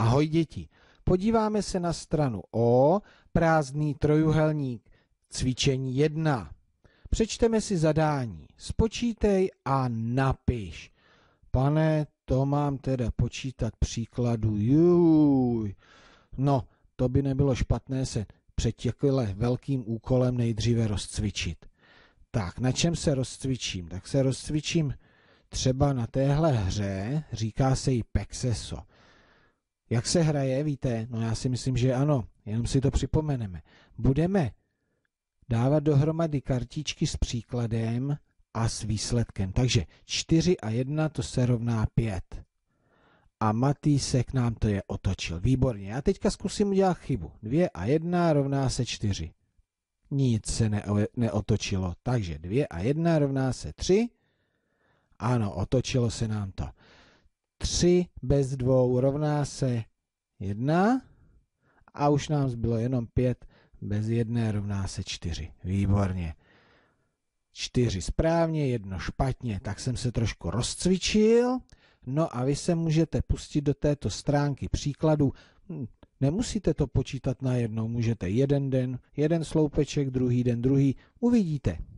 Ahoj děti, podíváme se na stranu O, prázdný trojuhelník, cvičení 1. Přečteme si zadání, spočítej a napiš. Pane, to mám teda počítat příkladu, juj. No, to by nebylo špatné se před těchto velkým úkolem nejdříve rozcvičit. Tak, na čem se rozcvičím? Tak se rozcvičím třeba na téhle hře, říká se jí Pexeso. Jak se hraje, víte? No já si myslím, že ano, jenom si to připomeneme. Budeme dávat dohromady kartičky s příkladem a s výsledkem. Takže 4 a 1 to se rovná 5. A Matý se k nám to je otočil. Výborně, já teďka zkusím udělat chybu. 2 a 1 rovná se 4. Nic se ne, neotočilo. Takže 2 a 1 rovná se 3. Ano, otočilo se nám to. 3 bez 2 rovná se 1 a už nám zbylo jenom 5 bez 1 rovná se 4. Výborně. 4 správně, 1 špatně, tak jsem se trošku rozcvičil. No a vy se můžete pustit do této stránky příkladu. Hm, nemusíte to počítat najednou, můžete jeden den, jeden sloupeček, druhý den, druhý, uvidíte.